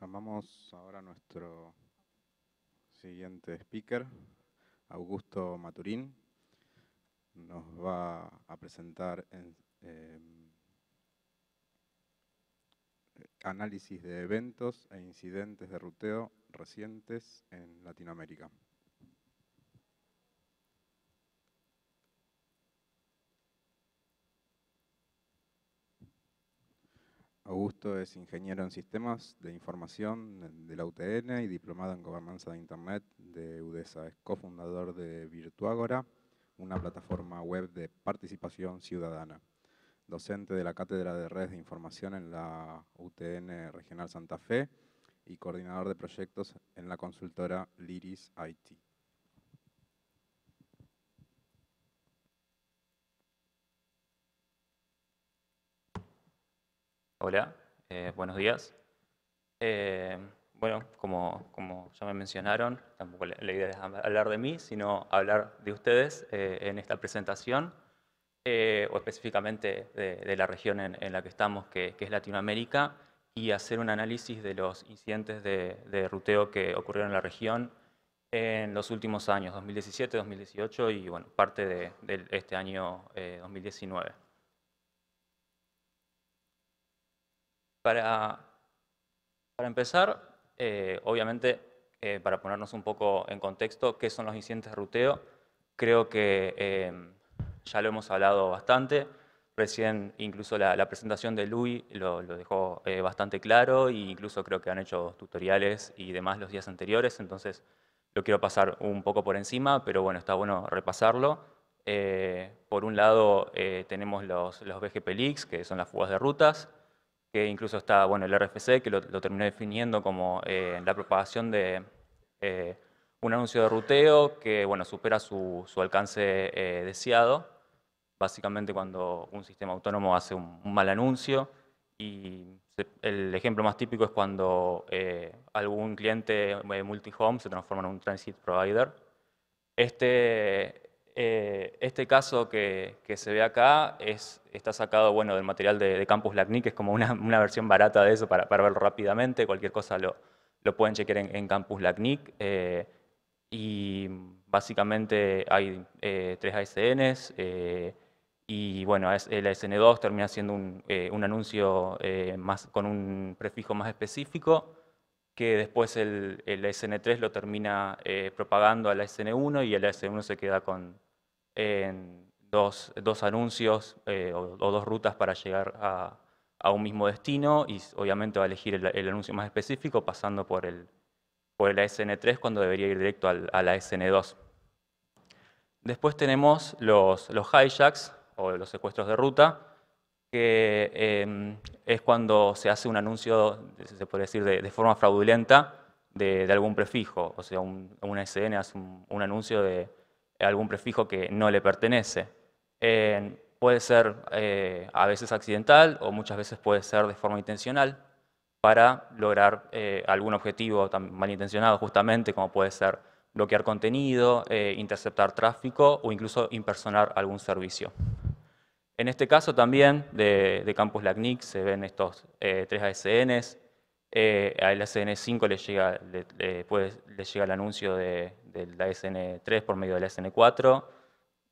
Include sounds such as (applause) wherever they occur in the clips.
Llamamos ahora a nuestro siguiente speaker, Augusto Maturín. Nos va a presentar eh, análisis de eventos e incidentes de ruteo recientes en Latinoamérica. Augusto es ingeniero en sistemas de información de la UTN y diplomado en gobernanza de Internet de UDESA. Es cofundador de Virtuágora, una plataforma web de participación ciudadana. Docente de la Cátedra de Redes de Información en la UTN Regional Santa Fe y coordinador de proyectos en la consultora Liris IT. Hola, eh, buenos días. Eh, bueno, como, ya me mencionaron, tampoco la, idea es hablar de mí, sino hablar de ustedes eh, en esta presentación, o específicamente de, la región en, la que estamos, que, es Latinoamérica, y hacer un análisis de los incidentes de, ruteo que ocurrieron en la región en los últimos años, 2017, 2018 y bueno, parte de este año 2019. Para, empezar, eh, obviamente, eh, para ponernos un poco en contexto, ¿qué son los incidentes de ruteo? Creo que eh, ya lo hemos hablado bastante. Recién incluso la, presentación de Luis lo, dejó bastante claro e incluso creo que han hecho tutoriales y demás los días anteriores, entonces lo quiero pasar un poco por encima, pero bueno, está bueno repasarlo. por un lado tenemos los, los BGP leaks, que son las fugas de rutas, que incluso está bueno, el RFC, que lo, lo terminó definiendo como eh, la propagación de eh, un anuncio de ruteo que bueno, supera su, alcance eh, deseado, básicamente cuando un sistema autónomo hace un, mal anuncio y el ejemplo más típico es cuando algún cliente multi-home se transforma en un transit provider. Este, eh, este caso que, se ve acá está sacado bueno, del material de, Campus LACNIC, es como una, versión barata de eso para, verlo rápidamente, cualquier cosa lo, pueden chequear en, Campus LACNIC. Eh, y básicamente hay eh, tres ASNs y bueno, el ASN2 termina siendo un, anuncio más, con un prefijo más específico que después el, el 3 lo termina propagando a la sn 1 y el ASN1 se queda con, en dos, anuncios eh, o, dos rutas para llegar a, un mismo destino y obviamente va a elegir el, anuncio más específico pasando por el, por sn 3 cuando debería ir directo a la SN2. Después tenemos los, los hijacks o los secuestros de ruta, que em, es cuando se hace un anuncio, se puede decir, de, forma fraudulenta de, algún prefijo. O sea, un, SN hace un anuncio de, algún prefijo que no le pertenece. Eh, puede ser eh, a veces accidental o muchas veces puede ser de forma intencional para lograr eh, algún objetivo malintencionado justamente como puede ser bloquear contenido, interceptar tráfico o incluso impersonar algún servicio. En este caso también de, de Campus LACNIC se ven estos tres ASNs eh, a la SN5 le llega, el anuncio de, la SN3 por medio de la SN4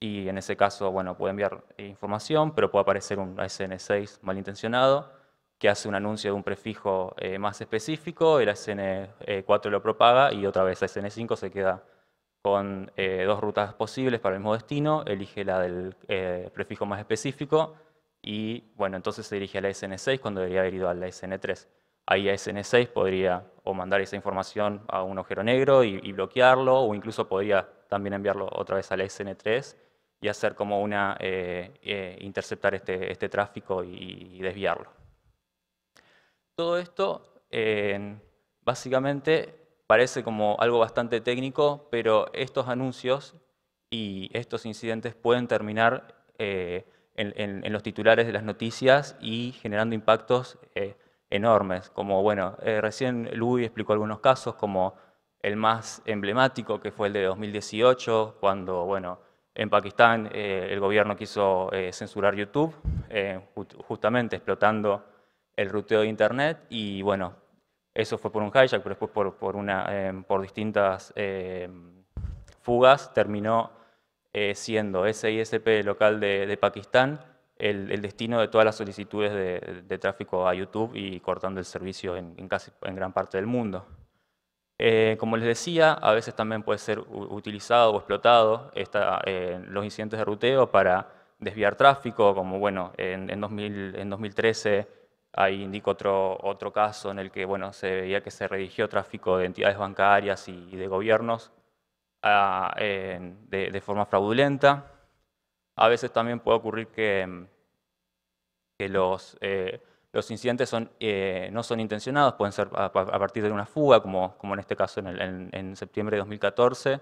y en ese caso, puede enviar información, pero puede aparecer un SN6 malintencionado que hace un anuncio de un prefijo eh, más específico, el SN4 lo propaga y otra vez la SN5 se queda con eh, dos rutas posibles para el mismo destino, elige la del prefijo más específico y bueno, entonces se dirige a la SN6 cuando debería haber ido a la SN3 ahí sn 6 podría o mandar esa información a un agujero negro y, bloquearlo, o incluso podría también enviarlo otra vez la SN3 y hacer como una, eh, eh, interceptar este, este tráfico y, desviarlo. Todo esto, eh, básicamente, parece como algo bastante técnico, pero estos anuncios y estos incidentes pueden terminar en, en, los titulares de las noticias y generando impactos enormes, como bueno, eh, recién Luis explicó algunos casos, como el más emblemático que fue el de 2018, cuando bueno, en Pakistán eh, el gobierno quiso eh, censurar YouTube, justamente explotando el ruteo de Internet, y bueno, eso fue por un hijack, pero después por, una, por distintas fugas terminó siendo SISP local de, de Pakistán, el, destino de todas las solicitudes de, tráfico a YouTube y cortando el servicio en, casi, en gran parte del mundo. Eh, como les decía, a veces también puede ser utilizado o explotado eh, los incidentes de ruteo para desviar tráfico, como bueno, en, 2013 ahí indico otro, otro caso en el que bueno, se veía que se redigió tráfico de entidades bancarias y, de gobiernos de, de, forma fraudulenta. A veces también puede ocurrir que los, eh, los incidentes eh, no son intencionados, pueden ser a, partir de una fuga, como, como en este caso en, septiembre de 2014,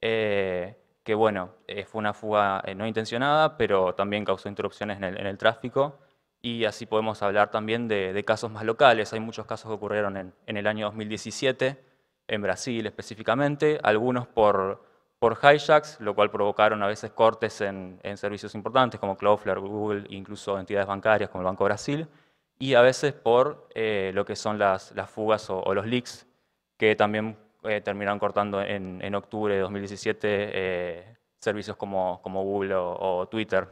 eh, que bueno, fue una fuga no intencionada, pero también causó interrupciones en el, tráfico. Y así podemos hablar también de, casos más locales. Hay muchos casos que ocurrieron en el año 2017, en Brasil específicamente, algunos por, por hijacks, lo cual provocaron a veces cortes en, servicios importantes como Cloudflare, Google, incluso entidades bancarias como el Banco Brasil, y a veces por eh, lo que son las, fugas o, los leaks, que también eh, terminaron cortando en, octubre de 2017 eh, servicios como, Google o, o Twitter.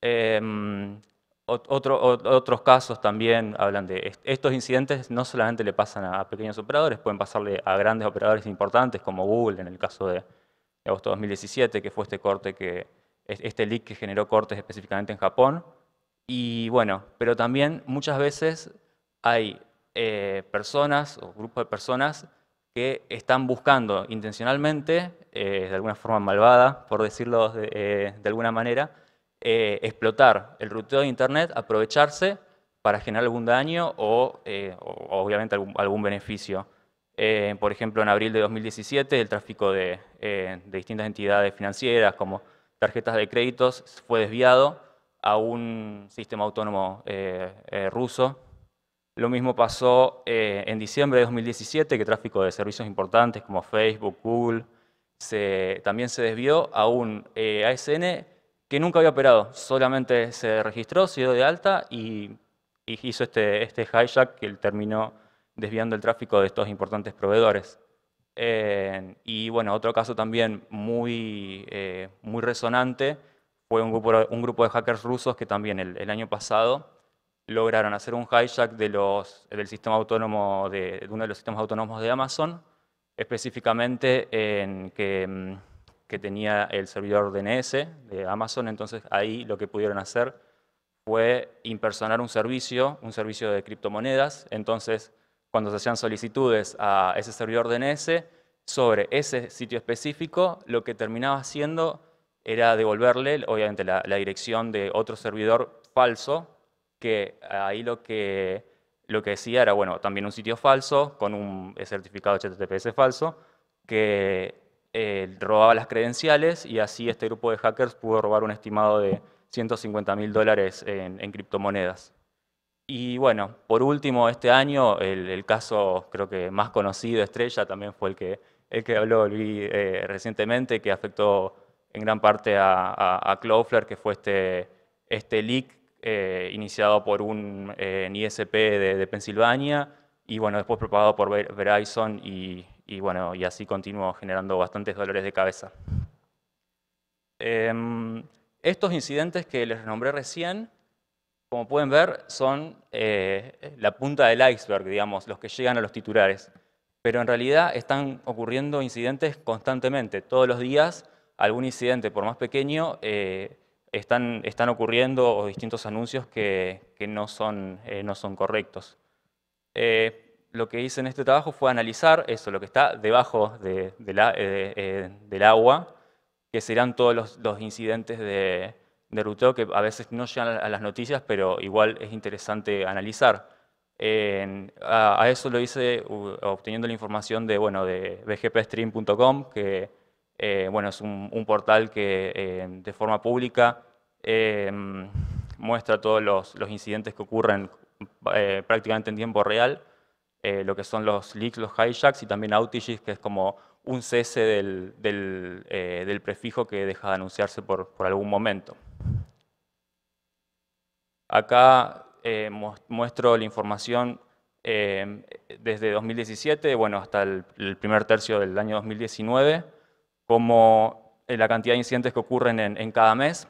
Em, otros casos también hablan de estos incidentes, no solamente le pasan a, pequeños operadores, pueden pasarle a grandes operadores importantes como Google en el caso de, agosto de 2017, que fue este corte que, este leak que generó cortes específicamente en Japón. Y bueno, pero también muchas veces hay eh, personas o grupos de personas que están buscando intencionalmente, eh, de alguna forma malvada, por decirlo de eh, alguna manera, eh, explotar el ruteo de Internet, aprovecharse para generar algún daño o, eh, obviamente algún, beneficio. Eh, por ejemplo, en abril de 2017, el tráfico de, distintas entidades financieras, como tarjetas de créditos, fue desviado a un sistema autónomo ruso. Lo mismo pasó en diciembre de 2017, que tráfico de servicios importantes como Facebook, Google, también se desvió a un ASN que nunca había operado, solamente se registró, se dio de alta y, hizo este, este hijack que terminó desviando el tráfico de estos importantes proveedores. Eh, y bueno, otro caso también muy, eh, muy resonante fue un grupo, un grupo de hackers rusos que también el, año pasado lograron hacer un hijack de los, del sistema autónomo de, de, uno de los sistemas autónomos de Amazon, específicamente en que mm, que tenía el servidor DNS de Amazon, entonces ahí lo que pudieron hacer fue impersonar un servicio, un servicio de criptomonedas, entonces cuando se hacían solicitudes a ese servidor DNS sobre ese sitio específico, lo que terminaba haciendo era devolverle, obviamente, la, la dirección de otro servidor falso, que ahí lo que, lo que decía era, bueno, también un sitio falso con un certificado HTTPS falso, que eh, robaba las credenciales y así este grupo de hackers pudo robar un estimado de 150 mil dólares en, criptomonedas. Y bueno, por último, este año el, caso creo que más conocido, estrella, también fue el que, el que habló Luis eh, recientemente, que afectó en gran parte a, a, Cloudflare, que fue este, este leak eh, iniciado por un ISP de, de Pensilvania y bueno, después propagado por Verizon y, y bueno, y así continuó generando bastantes dolores de cabeza. Em, estos incidentes que les nombré recién, como pueden ver, son eh, la punta del iceberg, digamos, los que llegan a los titulares. Pero en realidad están ocurriendo incidentes constantemente, todos los días algún incidente, por más pequeño, eh, están, están, ocurriendo distintos anuncios que, no, son, eh, no son correctos lo que hice en este trabajo fue analizar eso, lo que está debajo de, la, eh, eh, del agua, que serán todos los, incidentes de, de que a veces no llegan a las noticias, pero igual es interesante analizar. a, eso lo hice obteniendo la información de, bueno, de bgpstream.com, que eh, bueno, es un, portal que de forma pública em, muestra todos los, los, incidentes que ocurren prácticamente en tiempo real. Eh, lo que son los leaks, los hijacks y también outages, que es como un cese del, eh, prefijo que deja de anunciarse por, algún momento. Acá eh, muestro la información desde 2017 bueno, hasta el, primer tercio del año 2019, como la cantidad de incidentes que ocurren en, en cada mes.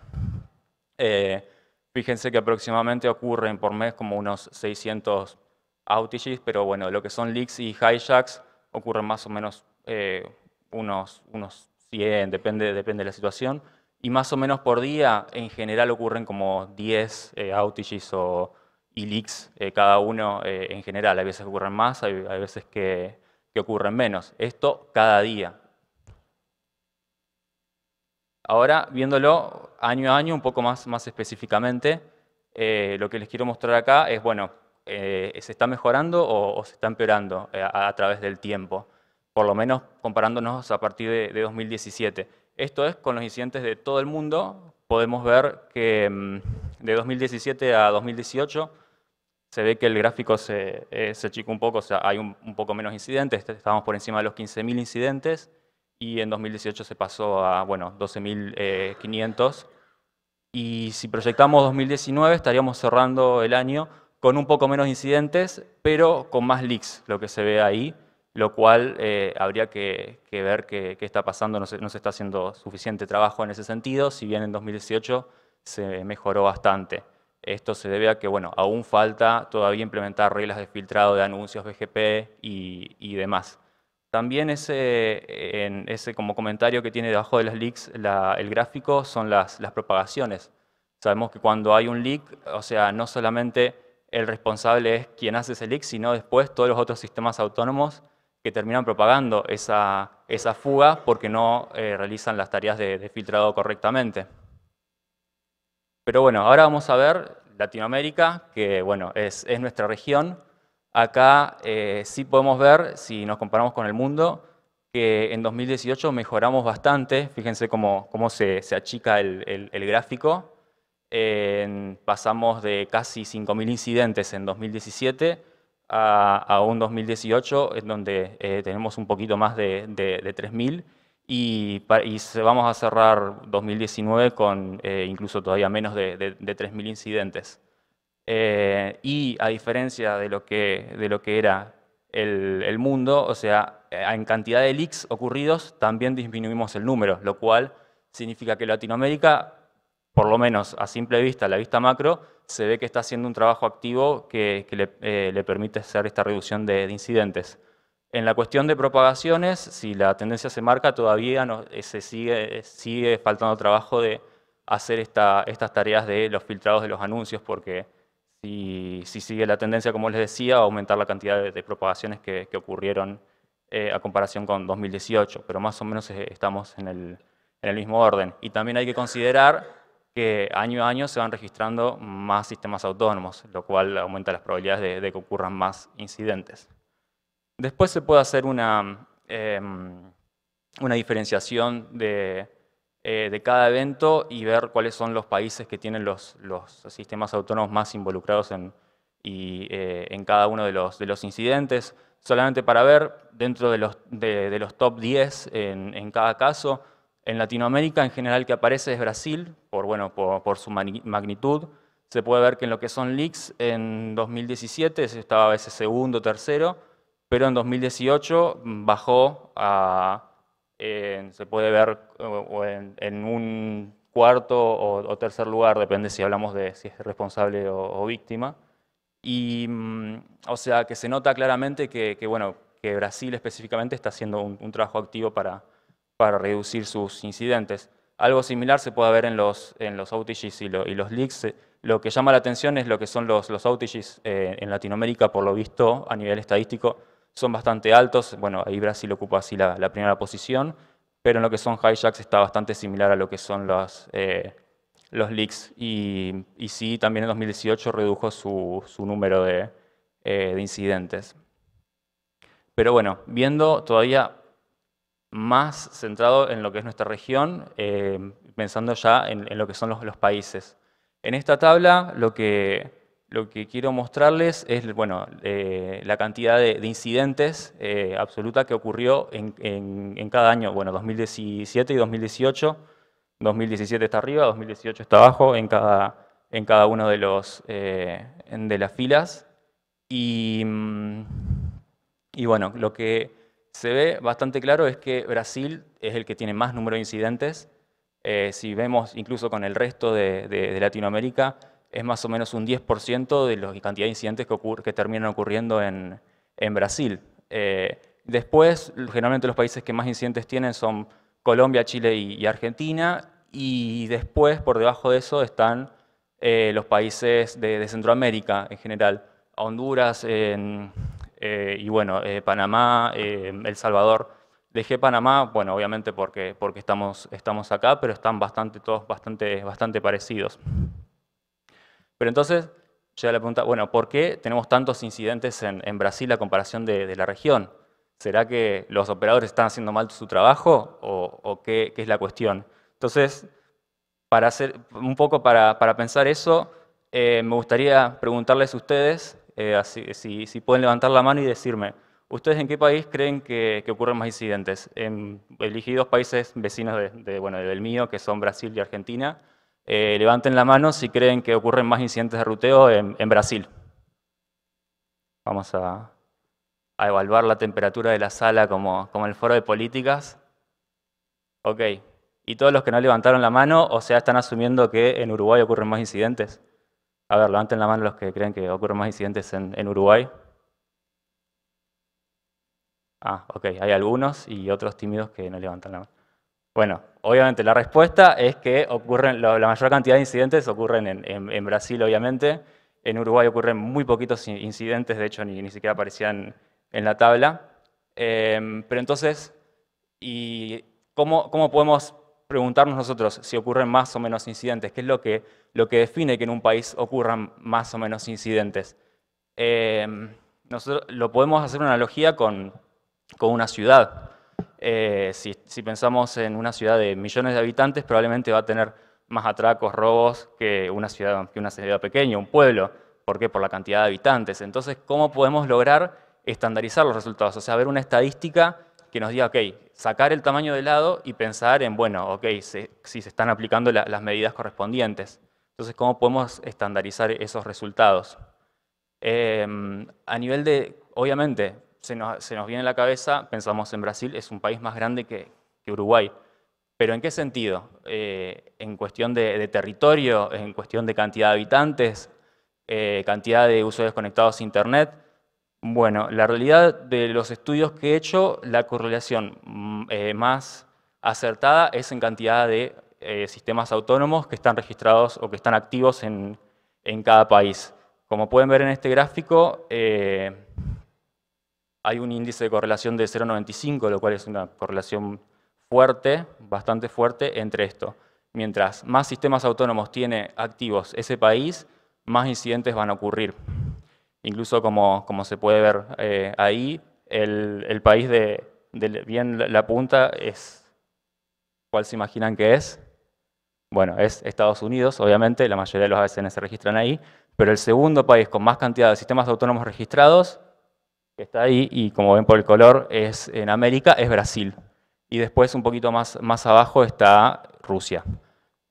fíjense que aproximadamente ocurren por mes como unos 600 outages, pero bueno, lo que son leaks y hijacks ocurren más o menos eh, unos, unos 100, depende, depende de la situación. Y más o menos por día, en general, ocurren como 10 outages eh, o, y leaks eh, cada uno en general. Hay veces que ocurren más, hay, veces que, que ocurren menos. Esto cada día. Ahora, viéndolo año a año, un poco más, más específicamente, lo que les quiero mostrar acá es, bueno, eh, se está mejorando o, se está empeorando eh, a, través del tiempo, por lo menos comparándonos a partir de, 2017. Esto es con los incidentes de todo el mundo, podemos ver que mm, de 2017 a 2018 se ve que el gráfico se, eh, chica un poco, o sea, hay un, poco menos incidentes, estábamos por encima de los 15.000 incidentes y en 2018 se pasó a, bueno, 12.500. Y si proyectamos 2019 estaríamos cerrando el año con un poco menos incidentes, pero con más leaks, lo que se ve ahí, lo cual eh, habría que, ver qué, está pasando, no se, no se está haciendo suficiente trabajo en ese sentido, si bien en 2018 se mejoró bastante. Esto se debe a que, bueno, aún falta todavía implementar reglas de filtrado de anuncios BGP y, demás. También ese, en ese como comentario que tiene debajo de las leaks el gráfico son las, las propagaciones. Sabemos que cuando hay un leak, o sea, no solamente el responsable es quien hace ese leak, sino después todos los otros sistemas autónomos que terminan propagando esa, fuga porque no eh, realizan las tareas de, filtrado correctamente. Pero bueno, ahora vamos a ver Latinoamérica, que bueno, es, nuestra región. Acá eh, sí podemos ver, si nos comparamos con el mundo, que en 2018 mejoramos bastante. Fíjense cómo, se, achica el, el, el gráfico pasamos de casi 5.000 incidentes en 2017 a, un 2018 en donde eh, tenemos un poquito más de, 3.000 y, vamos a cerrar 2019 con eh, incluso todavía menos de, 3.000 incidentes. Eh, y a diferencia de lo que, de lo que era el, el mundo, o sea, en cantidad de leaks ocurridos también disminuimos el número, lo cual significa que Latinoamérica por lo menos a simple vista, a la vista macro, se ve que está haciendo un trabajo activo que, eh, le, permite hacer esta reducción de, incidentes. En la cuestión de propagaciones, si la tendencia se marca, todavía se sigue, sigue faltando trabajo de hacer esta, estas tareas de los filtrados de los anuncios, porque si, sigue la tendencia, como les decía, va a aumentar la cantidad de, propagaciones que, ocurrieron eh, a comparación con 2018, pero más o menos eh, estamos en el, en el mismo orden. Y también hay que considerar que año a año se van registrando más sistemas autónomos, lo cual aumenta las probabilidades de, que ocurran más incidentes. Después se puede hacer una, em, diferenciación eh, de, cada evento y ver cuáles son los países que tienen los, los sistemas autónomos más involucrados en, eh, cada uno de los, de incidentes, solamente para ver dentro de los, top 10 en, en cada caso, en Latinoamérica en general que aparece es Brasil, por, bueno, por, su magnitud. Se puede ver que en lo que son leaks en 2017 estaba a veces segundo, tercero, pero en 2018 bajó a, se puede ver en, un cuarto o, tercer lugar, depende si hablamos de si es responsable o, víctima. Y, mm, o sea, que se nota claramente que, bueno, que Brasil específicamente está haciendo un trabajo activo para, para reducir sus incidentes. Algo similar se puede ver en los, en los outages y, los leaks. Eh, lo que llama la atención es lo que son los, los outages eh, en Latinoamérica, por lo visto, a nivel estadístico, son bastante altos. Bueno, ahí Brasil ocupa así la, primera posición, pero en lo que son hijacks está bastante similar a lo que son los, eh, los leaks. Y, sí, también en 2018 redujo su, su número de, de incidentes. Pero bueno, viendo todavía más centrado en lo que es nuestra región, eh, pensando ya en, lo que son los, países. En esta tabla lo que, lo que quiero mostrarles es bueno, eh, la cantidad de, incidentes eh, absoluta que ocurrió en, cada año, bueno, 2017 y 2018, 2017 está arriba, 2018 está abajo, en cada, en cada uno de, los, de las filas. Y, mm, y bueno, lo que se ve bastante claro es que Brasil es el que tiene más número de incidentes. Eh, si vemos incluso con el resto de, Latinoamérica, es más o menos un 10% de la cantidad de incidentes que, terminan ocurriendo en, Brasil. Eh, después, generalmente los países que más incidentes tienen son Colombia, Chile y, Argentina, y después, por debajo de eso, están eh, los países de, de, Centroamérica en general, Honduras, en eh, y bueno, eh, Panamá, eh, El Salvador. Dejé Panamá, bueno, obviamente porque, porque estamos, estamos acá, pero están bastante, todos bastante, bastante parecidos. Pero entonces, llega la pregunta, bueno, ¿por qué tenemos tantos incidentes en, Brasil a comparación de, la región? ¿Será que los operadores están haciendo mal su trabajo o, qué, es la cuestión? Entonces, para hacer, un poco para, pensar eso, me gustaría preguntarles a ustedes eh, si, pueden levantar la mano y decirme, ¿ustedes en qué país creen que, ocurren más incidentes? En, dos países vecinos del mío, que son Brasil y Argentina. Eh, levanten la mano si creen que ocurren más incidentes de ruteo en, Brasil. Vamos a, evaluar la temperatura de la sala como, como el foro de políticas. Ok. ¿Y todos los que no levantaron la mano, o sea, están asumiendo que en Uruguay ocurren más incidentes? A ver, levanten la mano los que creen que ocurren más incidentes en, Uruguay. Ah, ok, hay algunos y otros tímidos que no levantan la mano. Bueno, obviamente la respuesta es que ocurren, la mayor cantidad de incidentes ocurren en, Brasil, obviamente. En Uruguay ocurren muy poquitos incidentes, de hecho ni, siquiera aparecían en la tabla. Em, pero entonces, cómo, cómo podemos preguntarnos nosotros si ocurren más o menos incidentes? ¿Qué es lo que lo que define que en un país ocurran más o menos incidentes. Eh, nosotros lo podemos hacer una analogía con, una ciudad. Eh, si, pensamos en una ciudad de millones de habitantes, probablemente va a tener más atracos, robos que una ciudad, que una ciudad pequeña, un pueblo. ¿Por qué? Por la cantidad de habitantes. Entonces, ¿cómo podemos lograr estandarizar los resultados? O sea, ver una estadística que nos diga, ok, sacar el tamaño de lado y pensar en, bueno, ok, si se están aplicando las medidas correspondientes. Entonces, ¿cómo podemos estandarizar esos resultados? Em, a nivel de, obviamente, se nos, viene a la cabeza, pensamos en Brasil, es un país más grande que, Uruguay. Pero ¿en qué sentido? Eh, en cuestión de, territorio, en cuestión de cantidad de habitantes, eh, cantidad de usuarios conectados a Internet. Bueno, la realidad de los estudios que he hecho, la correlación mm, eh, más acertada es en cantidad de eh, sistemas autónomos que están registrados o que están activos en, cada país. Como pueden ver en este gráfico, eh, hay un índice de correlación de 0,95, lo cual es una correlación fuerte, bastante fuerte, entre esto. Mientras más sistemas autónomos tiene activos ese país, más incidentes van a ocurrir. Incluso como, se puede ver eh, ahí, el, país de, de, bien la punta es, ¿cuál se imaginan que es? Bueno, es Estados Unidos, obviamente, la mayoría de los ASN se registran ahí, pero el segundo país con más cantidad de sistemas autónomos registrados, que está ahí, y como ven por el color, es en América, es Brasil. Y después, un poquito más, más abajo, está Rusia.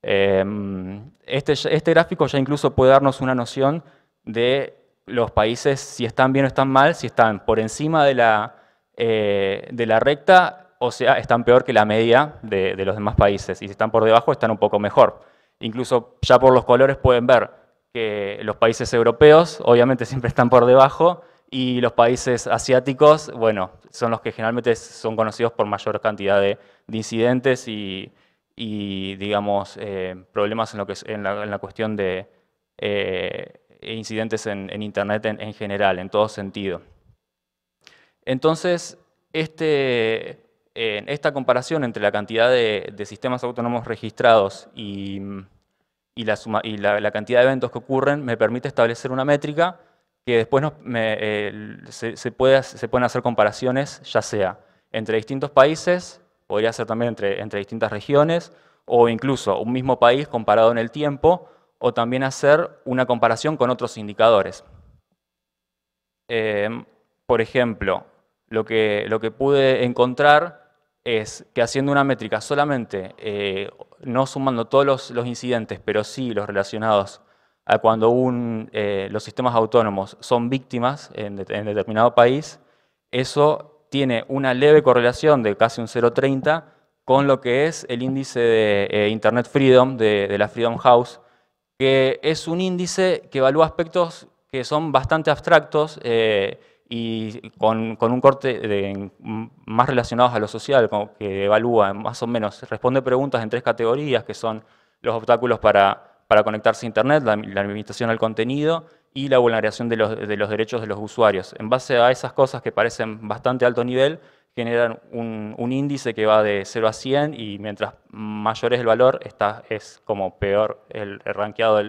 Em, este, este gráfico ya incluso puede darnos una noción de los países, si están bien o están mal, si están por encima de la, eh, de la recta, o sea, están peor que la media de, los demás países. Y si están por debajo, están un poco mejor. Incluso ya por los colores pueden ver que los países europeos obviamente (laughs) siempre están por debajo y los países asiáticos, bueno, son los que generalmente son conocidos por mayor cantidad de, incidentes y, digamos, eh, problemas en, lo que, la, en la cuestión de eh, e incidentes en, Internet en, en, general, en todo sentido. Entonces, este, esta comparación entre la cantidad de, sistemas autónomos registrados y, la, cantidad de eventos que ocurren me permite establecer una métrica que después eh, se, pueden hacer comparaciones ya sea entre distintos países, podría ser también entre, distintas regiones, o incluso un mismo país comparado en el tiempo, o también hacer una comparación con otros indicadores. Em, por ejemplo, lo que pude encontrar es que haciendo una métrica solamente, eh, no sumando todos los, incidentes, pero sí los relacionados a cuando un, eh, los sistemas autónomos son víctimas en, determinado país, eso tiene una leve correlación de casi un 0,30 con lo que es el índice de eh, Internet Freedom de, la Freedom House, que es un índice que evalúa aspectos que son bastante abstractos, y con, un corte más relacionados a lo social, que evalúa más o menos, responde preguntas en tres categorías, que son los obstáculos para, conectarse a Internet, la, administración limitación al contenido y la vulneración de los, de los derechos de los usuarios. En base a esas cosas que parecen bastante alto nivel, generan un, índice que va de 0 a 100 y mientras mayor es el valor, está, es como peor el,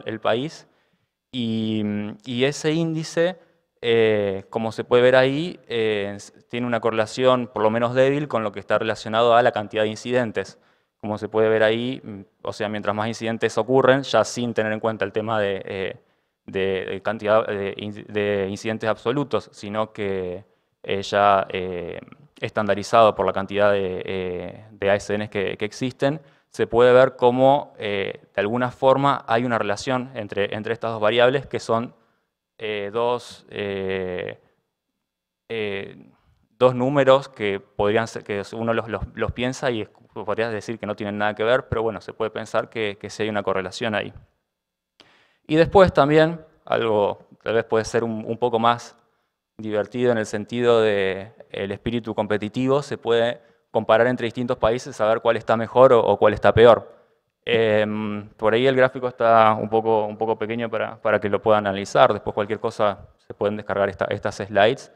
el país. y, ese índice eh, como se puede ver ahí, eh, tiene una correlación por lo menos débil con lo que está relacionado a la cantidad de incidentes. Como se puede ver ahí, mm, o sea, mientras más incidentes ocurren, ya sin tener en cuenta el tema de, eh, cantidad de, incidentes absolutos, sino que ya estandarizado por la cantidad de, de ASNs que, existen, se puede ver cómo de alguna forma hay una relación entre, entre estas dos variables que son eh, dos, eh, eh, dos números que podrían ser, que uno los, piensa y podrías decir que no tienen nada que ver, pero bueno, se puede pensar que, que sí hay una correlación ahí. Y después también, algo tal vez puede ser un, poco más divertido en el sentido del el espíritu competitivo, se puede comparar entre distintos países, saber cuál está mejor o cuál está peor. Em, por ahí el gráfico está un poco, un poco pequeño para, para, que lo puedan analizar. Después cualquier cosa se pueden descargar estas slides.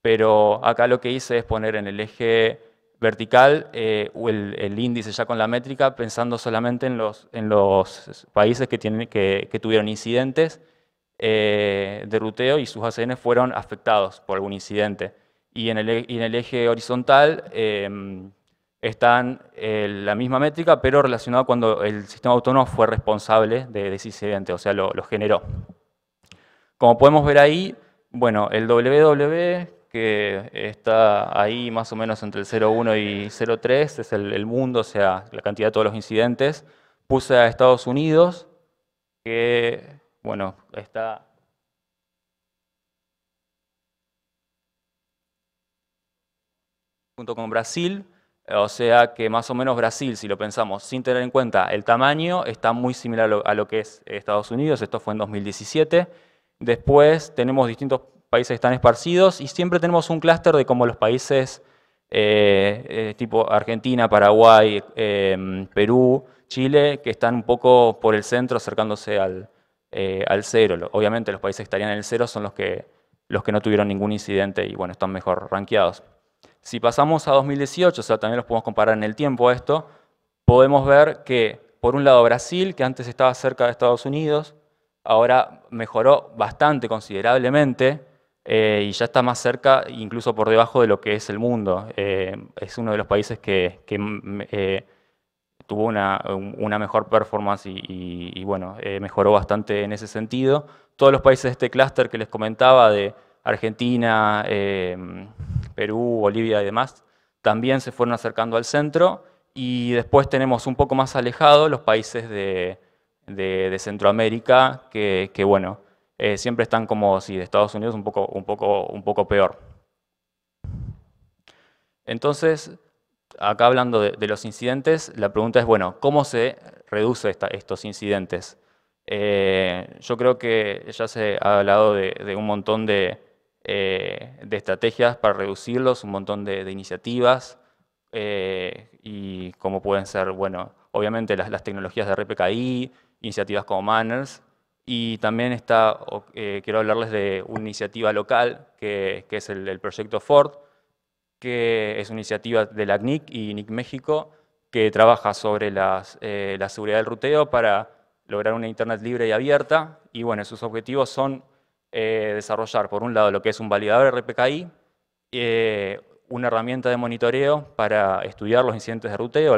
Pero acá lo que hice es poner en el eje vertical eh, el, el, índice ya con la métrica, pensando solamente en los, en los países que, tienen, que, que tuvieron incidentes eh, de ruteo y sus ACN fueron afectados por algún incidente. Y en el, y en el eje horizontal em, están en eh, la misma métrica, pero relacionado cuando el sistema autónomo fue responsable de, ese incidente, o sea, lo, generó. Como podemos ver ahí, bueno, el WW, que está ahí más o menos entre el 01 y 03, es el, el mundo, o sea, la cantidad de todos los incidentes. Puse a Estados Unidos, que, bueno, está junto con Brasil, o sea que más o menos Brasil, si lo pensamos, sin tener en cuenta el tamaño, está muy similar a lo, que es Estados Unidos, esto fue en 2017. Después tenemos distintos países que están esparcidos y siempre tenemos un clúster de como los países eh, eh, tipo Argentina, Paraguay, em, Perú, Chile, que están un poco por el centro acercándose al, eh, al cero. Obviamente los países que estarían en el cero son los que, los que no tuvieron ningún incidente y bueno, están mejor rankeados. Si pasamos a 2018, o sea, también los podemos comparar en el tiempo a esto, podemos ver que, por un lado, Brasil, que antes estaba cerca de Estados Unidos, ahora mejoró bastante, considerablemente, eh, y ya está más cerca, incluso por debajo de lo que es el mundo. Eh, es uno de los países que, mm, eh, tuvo una, mejor performance y, y bueno, mejoró bastante en ese sentido. Todos los países de este clúster que les comentaba, de Argentina, Perú, Bolivia y demás, también se fueron acercando al centro y después tenemos un poco más alejado los países de, Centroamérica que, bueno, eh, siempre están como si de Estados Unidos un poco, un poco, un poco peor. Entonces, acá hablando de, los incidentes, la pregunta es, bueno, ¿cómo se reduce estos incidentes? Eh, yo creo que ya se ha hablado de un montón de, eh, de estrategias para reducirlos, un montón de, iniciativas eh, y como pueden ser, bueno, obviamente las, tecnologías de RPKI, iniciativas como Manners, y también está, eh, quiero hablarles de una iniciativa local que, es el, proyecto Ford, que es una iniciativa de la CNIC y NIC México que trabaja sobre la seguridad del ruteo para lograr una internet libre y abierta, y bueno, sus objetivos son eh, desarrollar, por un lado, lo que es un validador RPKI, eh, una herramienta de monitoreo para estudiar los incidentes de ruteo,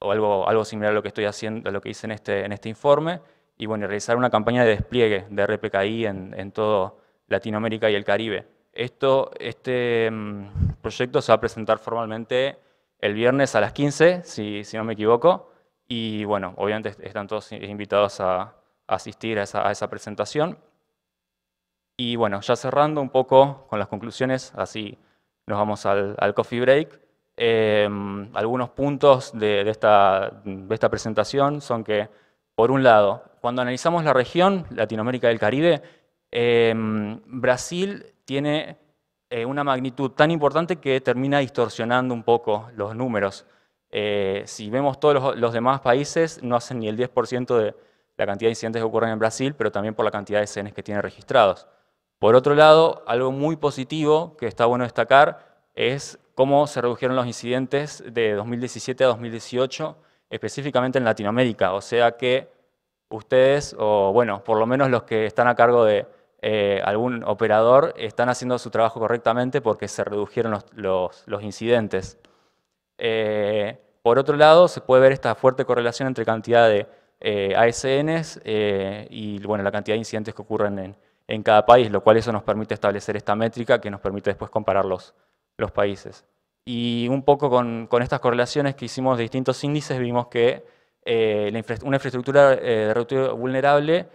o algo, similar a lo que estoy haciendo, a lo que hice en este, este informe, y bueno, realizar una campaña de despliegue de RPKI en, toda todo Latinoamérica y el Caribe. este mm, proyecto se va a presentar formalmente el viernes a las 15, si, no me equivoco, y bueno, obviamente están todos invitados a, asistir a esa presentación. Y bueno, ya cerrando un poco con las conclusiones, así nos vamos al, coffee break. Em, algunos puntos de, esta, de esta presentación son que, por un lado, cuando analizamos la región, Latinoamérica del Caribe, em, Brasil tiene eh, una magnitud tan importante que termina distorsionando un poco los números. Eh, si vemos todos los, los, demás países, no hacen ni el 10% de la cantidad de incidentes que ocurren en Brasil, pero también por la cantidad de escenas que tiene registrados. Por otro lado, algo muy positivo que está bueno destacar es cómo se redujeron los incidentes de 2017 a 2018, específicamente en Latinoamérica. O sea que ustedes, o bueno, por lo menos los que están a cargo de eh, algún operador, están haciendo su trabajo correctamente porque se redujeron los, incidentes. Eh, por otro lado, se puede ver esta fuerte correlación entre cantidad de eh, ASNs y bueno, la cantidad de incidentes que ocurren en, en cada país, lo cual eso nos permite establecer esta métrica que nos permite después comparar los, países. Y un poco con, estas correlaciones que hicimos de distintos índices, vimos que eh, una infraestructura eh, de ruptura vulnerable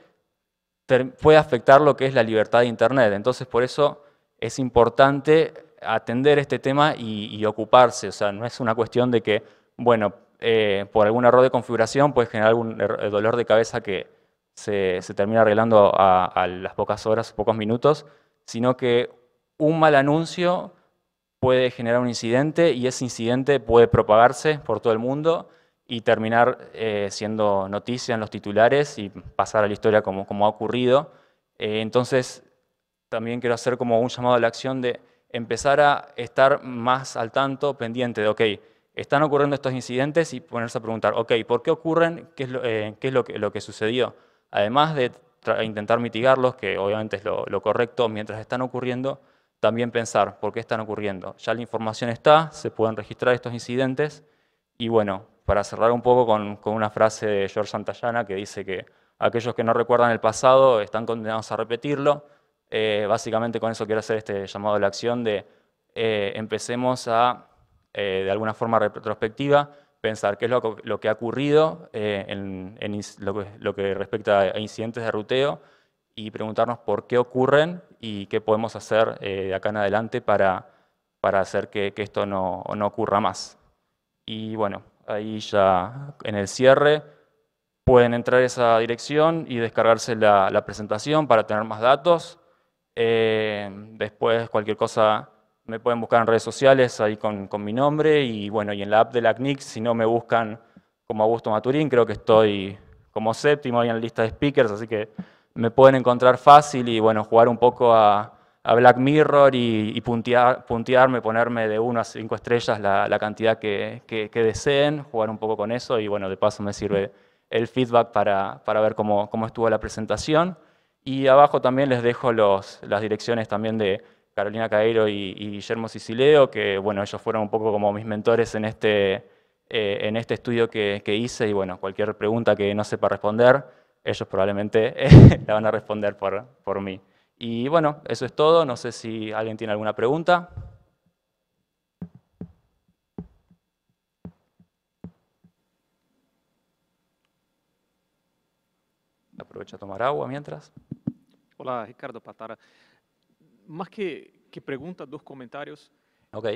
puede afectar lo que es la libertad de Internet. Entonces, por eso es importante atender este tema y, ocuparse. O sea, no es una cuestión de que, bueno, eh, por algún error de configuración puede generar algún er-, dolor de cabeza que, se, termina arreglando a, las pocas horas, pocos minutos, sino que un mal anuncio puede generar un incidente y ese incidente puede propagarse por todo el mundo y terminar eh, siendo noticia en los titulares y pasar a la historia como, como ha ocurrido. Eh, entonces, también quiero hacer como un llamado a la acción de empezar a estar más al tanto, pendiente de, ok, están ocurriendo estos incidentes y ponerse a preguntar, ok, ¿por qué ocurren? ¿Qué es lo, eh, qué es lo, que, lo que sucedió? además de intentar mitigarlos, que obviamente es lo, correcto mientras están ocurriendo, también pensar por qué están ocurriendo. Ya la información está, se pueden registrar estos incidentes y bueno, para cerrar un poco con, una frase de George Santayana que dice que aquellos que no recuerdan el pasado están condenados a repetirlo. Eh, básicamente con eso quiero hacer este llamado a la acción de eh, empecemos a, eh, de alguna forma retrospectiva, pensar qué es lo, que ha ocurrido eh, en, lo, que, respecta a incidentes de ruteo y preguntarnos por qué ocurren y qué podemos hacer eh, de acá en adelante para, para hacer que, esto no, ocurra más. Y bueno, ahí ya en el cierre pueden entrar a esa dirección y descargarse la, presentación para tener más datos. Eh, después cualquier cosa me pueden buscar en redes sociales ahí con, mi nombre y bueno, y en la app de la si no me buscan como Augusto Maturín, creo que estoy como séptimo ahí en la lista de speakers, así que me pueden encontrar fácil y bueno, jugar un poco a, Black Mirror y, puntear, puntearme, ponerme de 1 a 5 estrellas la, cantidad que, deseen, jugar un poco con eso y bueno, de paso me sirve el feedback para, para ver cómo, cómo, estuvo la presentación. Y abajo también les dejo los, las direcciones también de Carolina Cairo y, Guillermo Sicileo, que bueno, ellos fueron un poco como mis mentores en este, eh, en este estudio que, hice y bueno, cualquier pregunta que no sepa responder, ellos probablemente (laughs) la van a responder por, por mí. Y bueno, eso es todo, no sé si alguien tiene alguna pregunta. Aprovecho a tomar agua mientras. Hola, Ricardo Patara más que, preguntas, dos comentarios.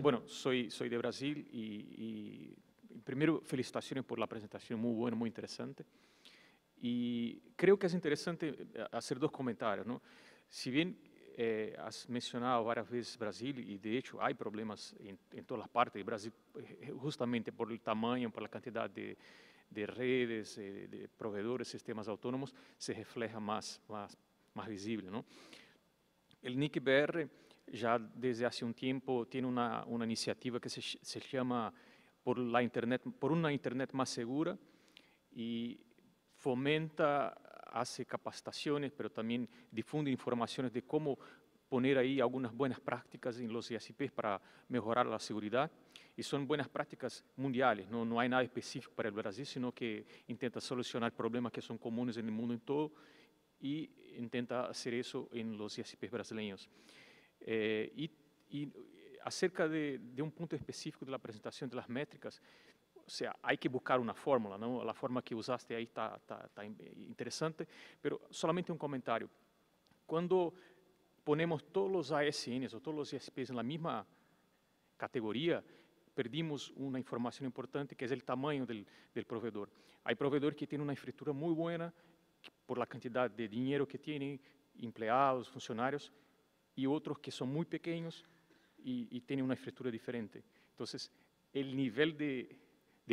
Bueno, soy, soy de Brasil y, primero felicitaciones por la presentación, muy buena, muy interesante. Y creo que es interesante eh, hacer dos comentarios. ¿no? Si bien eh, has mencionado varias veces Brasil y de hecho hay problemas en, en todas las partes de Brasil, eh, justamente por el tamaño, por la cantidad de, de redes, de proveedores, sistemas autónomos, se refleja más, más, más visible. ¿no? El NIC BR ya desde hace un tiempo tiene una, iniciativa que se, llama por, la Internet, por una Internet más segura y fomenta, hace capacitaciones, pero también difunde informaciones de cómo poner ahí algunas buenas prácticas en los ISPs para mejorar la seguridad. Y son buenas prácticas mundiales, no, no hay nada específico para el Brasil, sino que intenta solucionar problemas que son comunes en el mundo en todo. Y intenta hacer eso en los ISPs brasileños. Eh, y, acerca de, un punto específico de la presentación de las métricas, o sea, hay que buscar una fórmula, ¿no? La forma que usaste ahí está, interesante, pero solamente un comentario. Cuando ponemos todos los ASNs o todos los ISPs en la misma categoría, perdimos una información importante que es el tamaño del, del proveedor. Hay proveedores que tienen una infraestructura muy buena, por la cantidad de dinero que tienen, empleados, funcionarios, y otros que son muy pequeños y, y tienen una infraestructura diferente. Entonces, el nivel de,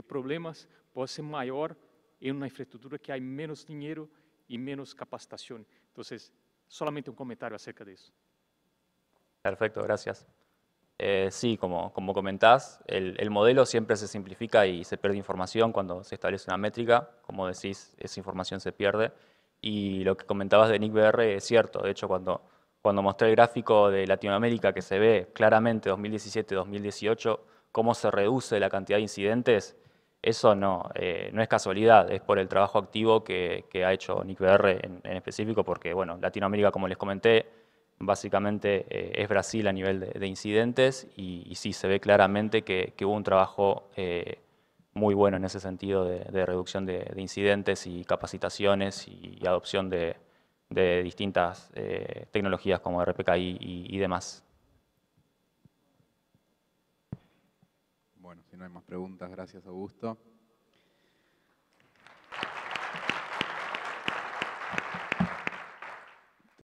problemas puede ser mayor en una infraestructura que hay menos dinero y menos capacitación. Entonces, solamente un comentario acerca de eso. Perfecto, gracias. Eh, sí, como, comentás, el, modelo siempre se simplifica y se pierde información cuando se establece una métrica. Como decís, esa información se pierde. Y lo que comentabas de Nick BR es cierto. De hecho, cuando, cuando mostré el gráfico de Latinoamérica, que se ve claramente 2017-2018, cómo se reduce la cantidad de incidentes, eso no, eh, no es casualidad, es por el trabajo activo que, ha hecho Nick BR en, específico, porque bueno, Latinoamérica, como les comenté, básicamente eh, es Brasil a nivel de, incidentes y, sí, se ve claramente que, hubo un trabajo eh, muy bueno en ese sentido de, reducción de, incidentes y capacitaciones y, adopción de, distintas eh, tecnologías como RPKI y, demás. Bueno, si no hay más preguntas, gracias Augusto.